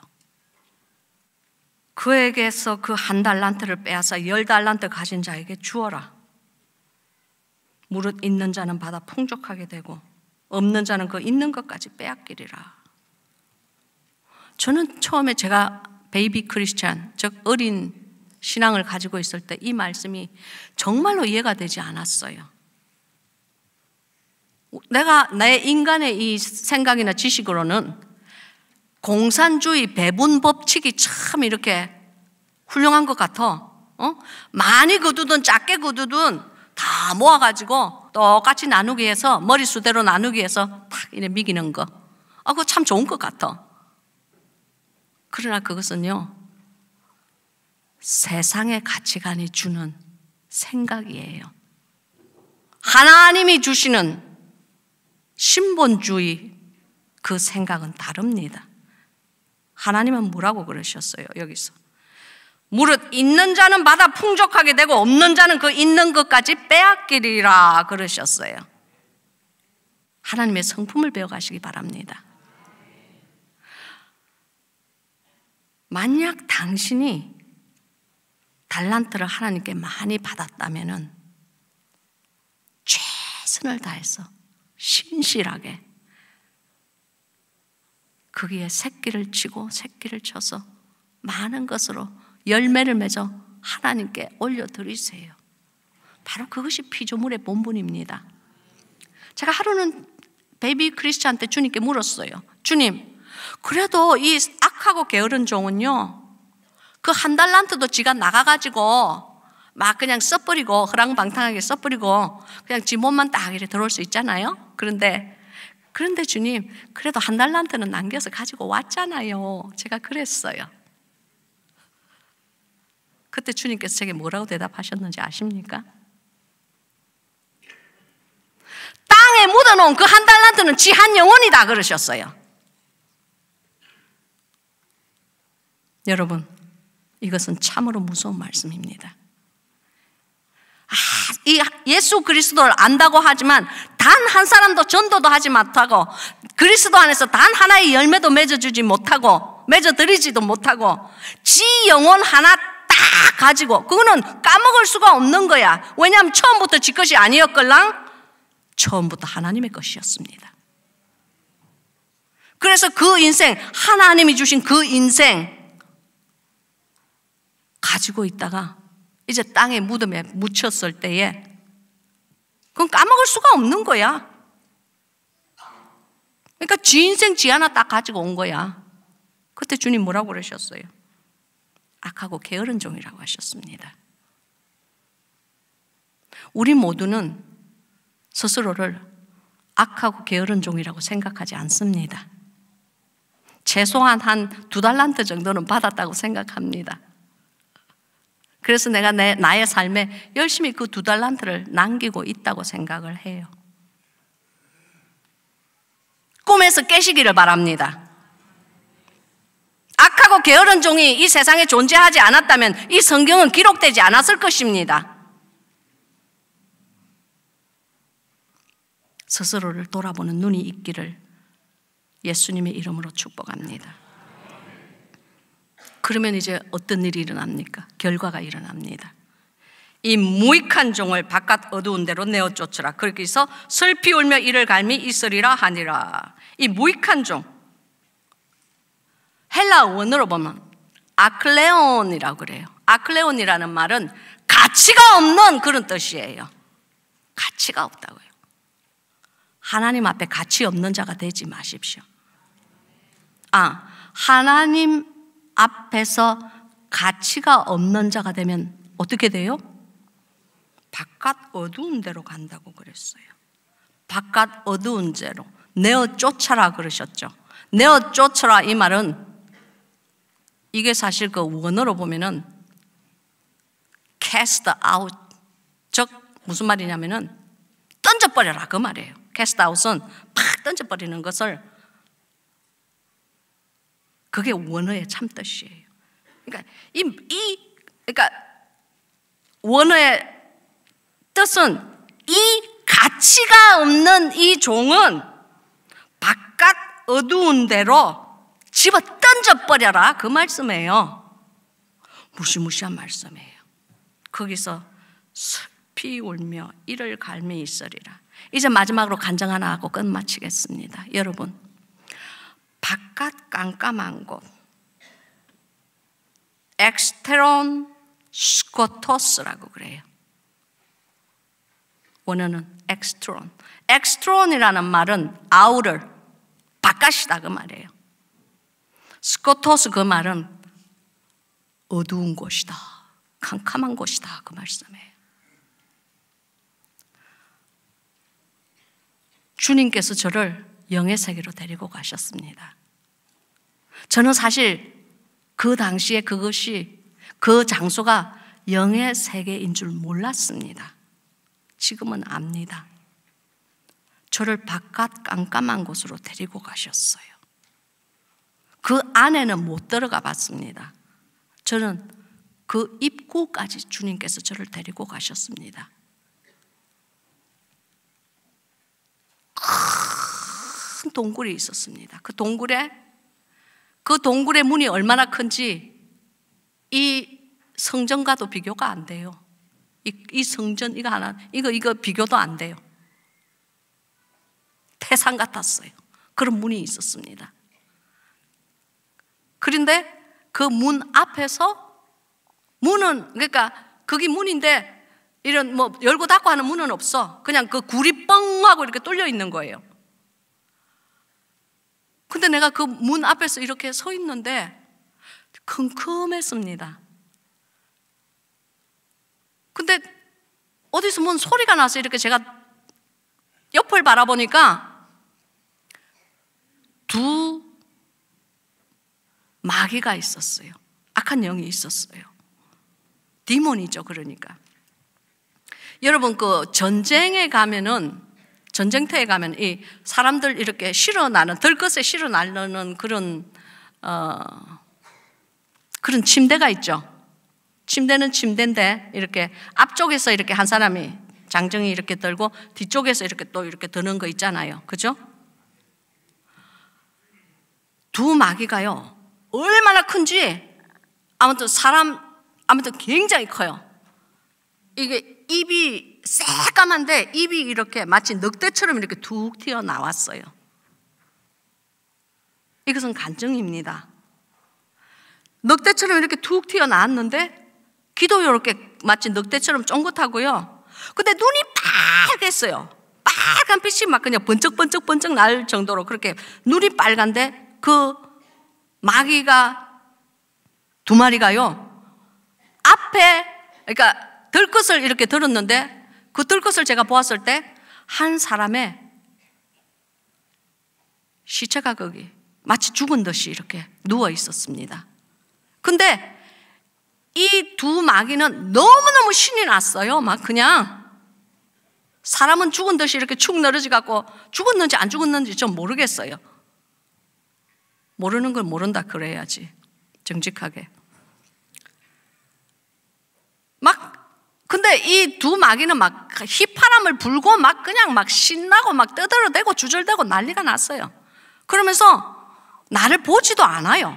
그에게서 그 한 달란트를 빼앗아 열 달란트 가진 자에게 주어라. 무릇 있는 자는 받아 풍족하게 되고 없는 자는 그 있는 것까지 빼앗기리라. 저는 처음에 제가 베이비 크리스찬, 즉 어린 신앙을 가지고 있을 때 이 말씀이 정말로 이해가 되지 않았어요. 내가 내 인간의 이 생각이나 지식으로는 공산주의 배분 법칙이 참 이렇게 훌륭한 것 같아. 어? 많이 거두든 작게 거두든 다 모아가지고 똑같이 나누기 위해서 머리수대로 나누기 위해서 탁 이래 미기는 거. 아, 그거 참 좋은 것 같아. 그러나 그것은요, 세상의 가치관이 주는 생각이에요. 하나님이 주시는 신본주의 그 생각은 다릅니다. 하나님은 뭐라고 그러셨어요, 여기서? 무릇 있는 자는 받아 풍족하게 되고 없는 자는 그 있는 것까지 빼앗기리라 그러셨어요. 하나님의 성품을 배워가시기 바랍니다. 만약 당신이 달란트를 하나님께 많이 받았다면은 최선을 다해서 신실하게 거기에 새끼를 치고 새끼를 쳐서 많은 것으로 열매를 맺어 하나님께 올려드리세요. 바로 그것이 피조물의 본분입니다. 제가 하루는 베이비 크리스찬한테 주님께 물었어요. 주님, 그래도 이 악하고 게으른 종은요, 그 한 달란트도 지가 나가가지고 막 그냥 써버리고, 허랑방탕하게 써버리고, 그냥 지 몸만 딱 이렇게 들어올 수 있잖아요. 그런데 그런데 주님, 그래도 한 달란트는 남겨서 가지고 왔잖아요. 제가 그랬어요. 그때 주님께서 제게 뭐라고 대답하셨는지 아십니까? 땅에 묻어놓은 그 한 달란트는 지한 영혼이다 그러셨어요. 여러분, 이것은 참으로 무서운 말씀입니다. 이 예수 그리스도를 안다고 하지만 단 한 사람도 전도도 하지 못하고 그리스도 안에서 단 하나의 열매도 맺어주지 못하고 맺어드리지도 못하고 지 영혼 하나 딱 가지고 그거는 까먹을 수가 없는 거야. 왜냐하면 처음부터 지 것이 아니었걸랑 처음부터 하나님의 것이었습니다. 그래서 그 인생 하나님이 주신 그 인생 가지고 있다가 이제 땅에 무덤에 묻혔을 때에 그건 까먹을 수가 없는 거야. 그러니까 지 인생 지 하나 딱 가지고 온 거야. 그때 주님 뭐라고 그러셨어요? 악하고 게으른 종이라고 하셨습니다. 우리 모두는 스스로를 악하고 게으른 종이라고 생각하지 않습니다. 최소한 한 두 달란트 정도는 받았다고 생각합니다. 그래서 내가 내, 나의 삶에 열심히 그 두 달란트를 남기고 있다고 생각을 해요. 꿈에서 깨시기를 바랍니다. 악하고 게으른 종이 이 세상에 존재하지 않았다면 이 성경은 기록되지 않았을 것입니다. 스스로를 돌아보는 눈이 있기를 예수님의 이름으로 축복합니다. 그러면 이제 어떤 일이 일어납니까? 결과가 일어납니다. 이 무익한 종을 바깥 어두운 데로 내어 쫓으라. 그렇게 해서 슬피 울며 이를 갈미 있으리라 하니라. 이 무익한 종. 헬라 원어로 보면 아클레온이라고 그래요. 아클레온이라는 말은 가치가 없는 그런 뜻이에요. 가치가 없다고요. 하나님 앞에 가치 없는 자가 되지 마십시오. 아, 하나님 앞에서 가치가 없는 자가 되면 어떻게 돼요? 바깥 어두운 데로 간다고 그랬어요. 바깥 어두운 데로 내어 쫓아라 그러셨죠. 내어 쫓아라 이 말은 이게 사실 그 원어로 보면은 cast out 즉 무슨 말이냐면은 던져버려라 그 말이에요. cast out은 팍 던져버리는 것을 그게 원어의 참뜻이에요. 그러니까 이, 이 그러니까 원어의 뜻은 이 가치가 없는 이 종은 바깥 어두운 데로 집어 던져 버려라 그 말씀이에요. 무시무시한 말씀이에요. 거기서 슬피 울며 이를 갈미 있으리라. 이제 마지막으로 간증 하나 하고 끝마치겠습니다. 여러분 바깥 깜깜한 곳. 엑스테론 스코토스라고 그래요. 원어는 엑스트론. 엑스트론이라는 말은 아우를 바깥이다 그 말이에요. 스코토스 그 말은 어두운 곳이다. 캄캄한 곳이다 그 말씀이에요. 주님께서 저를 영의 세계로 데리고 가셨습니다. 저는 사실 그 당시에 그것이 그 장소가 영의 세계인 줄 몰랐습니다. 지금은 압니다. 저를 바깥 깜깜한 곳으로 데리고 가셨어요. 그 안에는 못 들어가 봤습니다. 저는 그 입구까지 주님께서 저를 데리고 가셨습니다. 동굴이 있었습니다. 그 동굴에 그 동굴의 문이 얼마나 큰지 이 성전과도 비교가 안 돼요. 이, 이 성전 이거 하나 이거 이거 비교도 안 돼요. 태산 같았어요. 그런 문이 있었습니다. 그런데 그 문 앞에서 문은 그러니까 거기 문인데 이런 뭐 열고 닫고 하는 문은 없어. 그냥 그 구리 뻥 하고 이렇게 뚫려 있는 거예요. 근데 내가 그 문 앞에서 이렇게 서 있는데 컴컴했습니다. 근데 어디서 뭔 소리가 나서 이렇게 제가 옆을 바라보니까 두 마귀가 있었어요. 악한 영이 있었어요. 디몬이죠, 그러니까. 여러분, 그 전쟁에 가면은 전쟁터에 가면 이 사람들 이렇게 실어나는 들것에 실어나르는 그런 어, 그런 침대가 있죠. 침대는 침대인데 이렇게 앞쪽에서 이렇게 한 사람이 장정이 이렇게 들고 뒤쪽에서 이렇게 또 이렇게 드는 거 있잖아요. 그죠? 두 마귀가요. 얼마나 큰지 아무튼 사람 아무튼 굉장히 커요. 이게 입이 새까만데 입이 이렇게 마치 늑대처럼 이렇게 툭 튀어나왔어요. 이것은 간증입니다. 늑대처럼 이렇게 툭 튀어나왔는데 귀도 이렇게 마치 늑대처럼 쫑긋하고요. 근데 눈이 빨갰어요. 빨간 빛이 막 그냥 번쩍번쩍번쩍 번쩍 번쩍 날 정도로 그렇게 눈이 빨간데 그 마귀가 두 마리가요. 앞에 그러니까 들것을 이렇게 들었는데 그뜰것을 제가 보았을 때 한 사람의 시체가 거기 마치 죽은 듯이 이렇게 누워 있었습니다. 근데 이 두 마귀는 너무너무 신이 났어요. 막 그냥 사람은 죽은 듯이 이렇게 축 늘어지 갖고 죽었는지 안 죽었는지 좀 모르겠어요. 모르는 걸 모른다 그래야지. 정직하게. 막 근데 이 두 마귀는 막 휘파람을 불고 막 그냥 막 신나고 막 떠들어대고 주절대고 난리가 났어요. 그러면서 나를 보지도 않아요.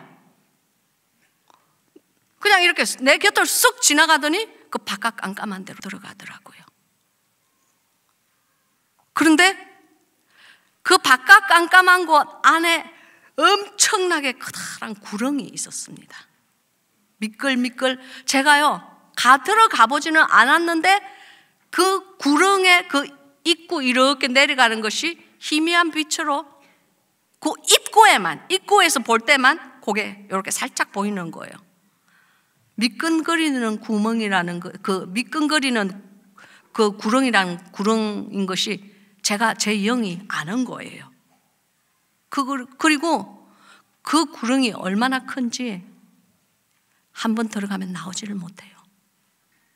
그냥 이렇게 내 곁을 쓱 지나가더니 그 바깥 깜깜한 데로 들어가더라고요. 그런데 그 바깥 깜깜한 곳 안에 엄청나게 커다란 구렁이 있었습니다. 미끌미끌 제가요 가 들어가 보지는 않았는데 그 구릉에 그 입구 이렇게 내려가는 것이 희미한 빛으로 그 입구에만 입구에서 볼 때만 고개 이렇게 살짝 보이는 거예요. 미끈거리는 구멍이라는 그, 그 미끈거리는 그 구렁이라는 구렁인 것이 제가 제 영이 아는 거예요. 그 그리고 그 구렁이 얼마나 큰지 한 번 들어가면 나오지를 못해요.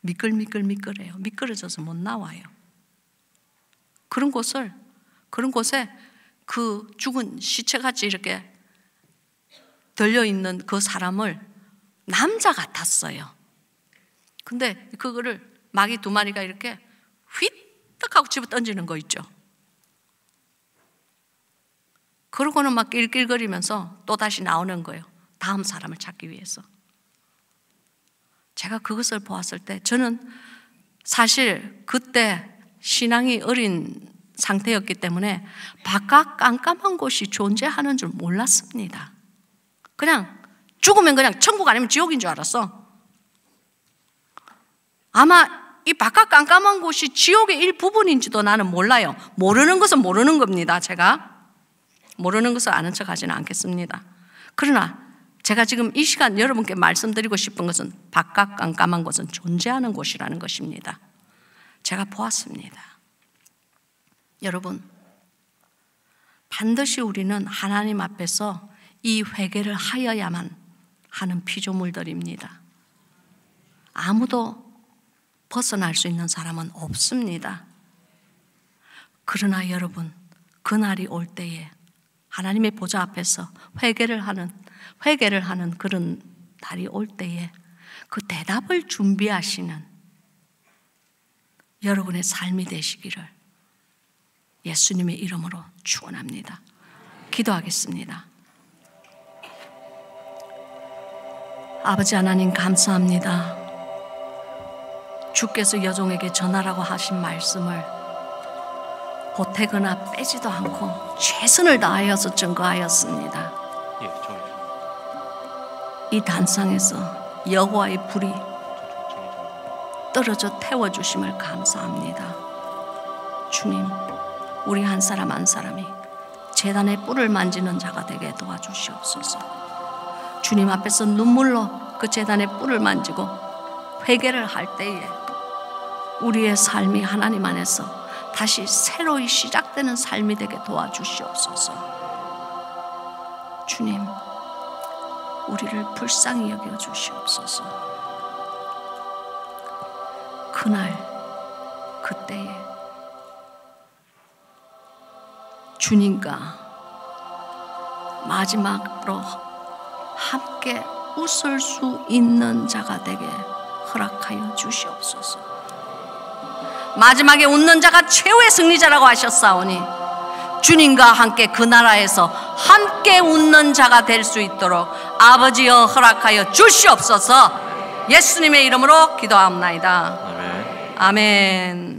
미끌미끌미끌해요. 미끄러져서 못 나와요. 그런 곳을 그런 곳에 그 죽은 시체같이 이렇게 들려 있는 그 사람을 남자 같았어요. 근데 그거를 마귀 두 마리가 이렇게 휘떡 하고 집어 던지는 거 있죠. 그러고는 막낄길거리면서또 다시 나오는 거예요. 다음 사람을 찾기 위해서. 제가 그것을 보았을 때 저는 사실 그때 신앙이 어린 상태였기 때문에 바깥 깜깜한 곳이 존재하는 줄 몰랐습니다. 그냥 죽으면 그냥 천국 아니면 지옥인 줄 알았어. 아마 이 바깥 깜깜한 곳이 지옥의 일부분인지도 나는 몰라요. 모르는 것은 모르는 겁니다, 제가. 모르는 것을 아는 척 하지는 않겠습니다. 그러나 제가 지금 이 시간 여러분께 말씀드리고 싶은 것은 바깥 깜깜한 곳은 존재하는 곳이라는 것입니다. 제가 보았습니다. 여러분, 반드시 우리는 하나님 앞에서 이 회개를 하여야만 하는 피조물들입니다. 아무도 벗어날 수 있는 사람은 없습니다. 그러나 여러분, 그날이 올 때에 하나님의 보좌 앞에서 회개를 하는 회개를 하는 그런 날이 올 때에 그 대답을 준비하시는 여러분의 삶이 되시기를 예수님의 이름으로 축원합니다. 기도하겠습니다. 아버지 하나님 감사합니다. 주께서 여종에게 전하라고 하신 말씀을 보태거나 빼지도 않고 최선을 다하여서 증거하였습니다. 예, 이 단상에서 여호와의 불이 떨어져 태워 주심을 감사합니다. 주님, 우리 한 사람 한 사람이 재단의 뿔을 만지는 자가 되게 도와주시옵소서. 주님 앞에서 눈물로 그 재단의 뿔을 만지고 회개를 할 때에 우리의 삶이 하나님 안에서 다시 새로이 시작되는 삶이 되게 도와주시옵소서. 주님. 우리를 불쌍히 여겨 주시옵소서. 그날 그때에 주님과 마지막으로 함께 웃을 수 있는 자가 되게 허락하여 주시옵소서. 마지막에 웃는 자가 최후의 승리자라고 하셨사오니 주님과 함께 그 나라에서 함께 웃는 자가 될 수 있도록 아버지여 허락하여 주시옵소서 예수님의 이름으로 기도합나이다. 아멘. 아멘.